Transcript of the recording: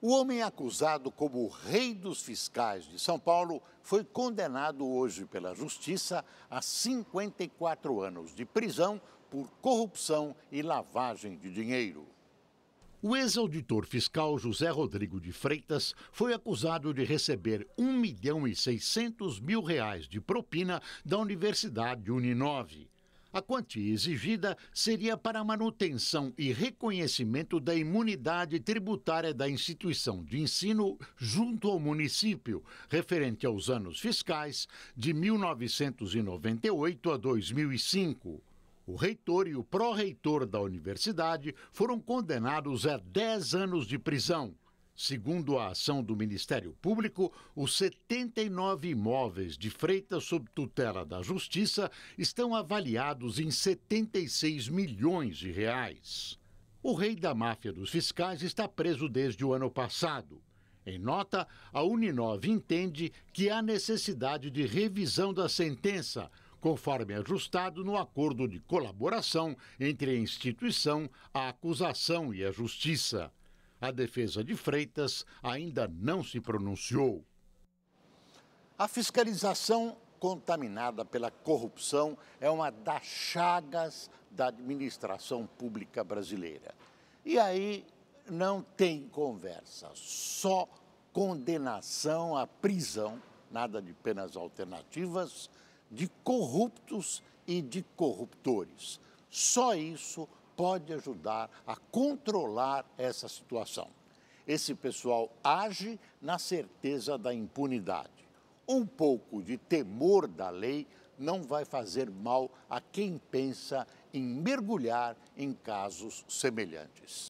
O homem acusado como o rei dos fiscais de São Paulo foi condenado hoje pela Justiça a 54 anos de prisão por corrupção e lavagem de dinheiro. O ex-auditor fiscal José Rodrigo de Freitas foi acusado de receber 1 milhão e 600 mil reais de propina da Universidade Uninove. A quantia exigida seria para manutenção e reconhecimento da imunidade tributária da instituição de ensino junto ao município, referente aos anos fiscais de 1998 a 2005. O reitor e o pró-reitor da universidade foram condenados a 10 anos de prisão. Segundo a ação do Ministério Público, os 79 imóveis de Freitas sob tutela da Justiça estão avaliados em 76 milhões de reais. O rei da máfia dos fiscais está preso desde o ano passado. Em nota, a Uninove entende que há necessidade de revisão da sentença, conforme ajustado no acordo de colaboração entre a instituição, a acusação e a justiça. A defesa de Freitas ainda não se pronunciou. A fiscalização contaminada pela corrupção é uma das chagas da administração pública brasileira. E aí não tem conversa, só condenação à prisão, nada de penas alternativas, de corruptos e de corruptores. Só isso pode ajudar a controlar essa situação. Esse pessoal age na certeza da impunidade. Um pouco de temor da lei não vai fazer mal a quem pensa em mergulhar em casos semelhantes.